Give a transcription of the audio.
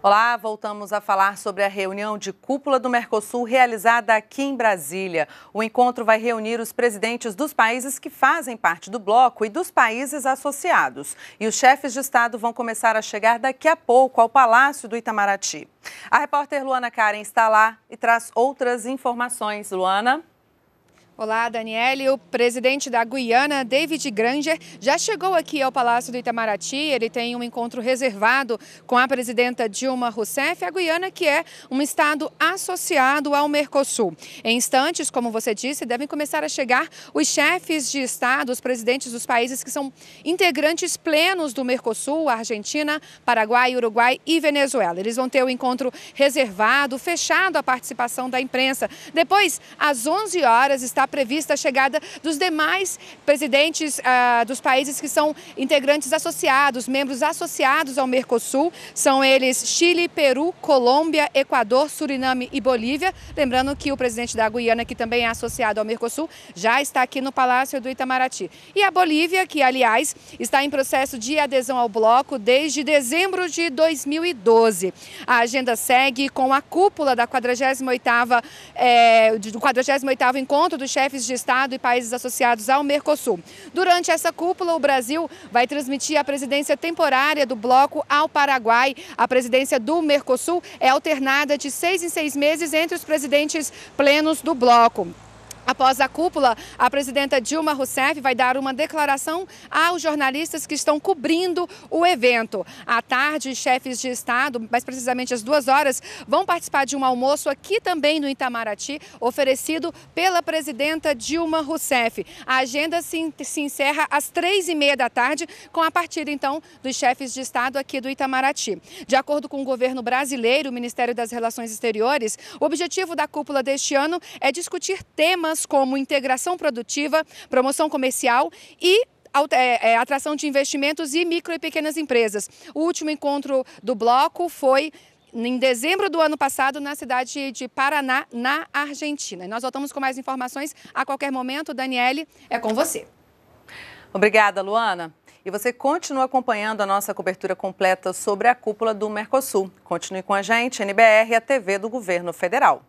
Olá, voltamos a falar sobre a reunião de cúpula do Mercosul realizada aqui em Brasília. O encontro vai reunir os presidentes dos países que fazem parte do bloco e dos países associados. E os chefes de Estado vão começar a chegar daqui a pouco ao Palácio do Itamaraty. A repórter Luana Karen está lá e traz outras informações. Luana? Olá, Daniele. O presidente da Guiana, David Granger, já chegou aqui ao Palácio do Itamaraty. Ele tem um encontro reservado com a presidenta Dilma Rousseff, a Guiana, que é um estado associado ao Mercosul. Em instantes, como você disse, devem começar a chegar os chefes de Estado, os presidentes dos países que são integrantes plenos do Mercosul, Argentina, Paraguai, Uruguai e Venezuela. Eles vão ter o um encontro reservado, fechado à participação da imprensa. Depois, às 11 horas, está prevista a chegada dos demais presidentes ah, dos países que são integrantes associados, membros associados ao Mercosul. São eles Chile, Peru, Colômbia, Equador, Suriname e Bolívia. Lembrando que o presidente da Guiana, que também é associado ao Mercosul, já está aqui no Palácio do Itamaraty. E a Bolívia, que aliás está em processo de adesão ao bloco desde dezembro de 2012. A agenda segue com a cúpula da 48ª, é, eh, do 48º encontro do chefes de Estado e países associados ao Mercosul. Durante essa cúpula, o Brasil vai transmitir a presidência temporária do bloco ao Paraguai. A presidência do Mercosul é alternada de seis em seis meses entre os presidentes plenos do bloco. Após a cúpula, a presidenta Dilma Rousseff vai dar uma declaração aos jornalistas que estão cobrindo o evento. À tarde, chefes de Estado, mais precisamente às duas horas, vão participar de um almoço aqui também no Itamaraty, oferecido pela presidenta Dilma Rousseff. A agenda se, se encerra às três e meia da tarde, com a partida então dos chefes de Estado aqui do Itamaraty. De acordo com o governo brasileiro, o Ministério das Relações Exteriores, o objetivo da cúpula deste ano é discutir temas temas como integração produtiva, promoção comercial e é, é, atração de investimentos e micro e pequenas empresas. O último encontro do bloco foi em dezembro do ano passado na cidade de Paraná, na Argentina. E nós voltamos com mais informações a qualquer momento. Daniele, é com você. Obrigada, Luana. E você continua acompanhando a nossa cobertura completa sobre a cúpula do Mercosul. Continue com a gente, NBR, a TV do Governo Federal.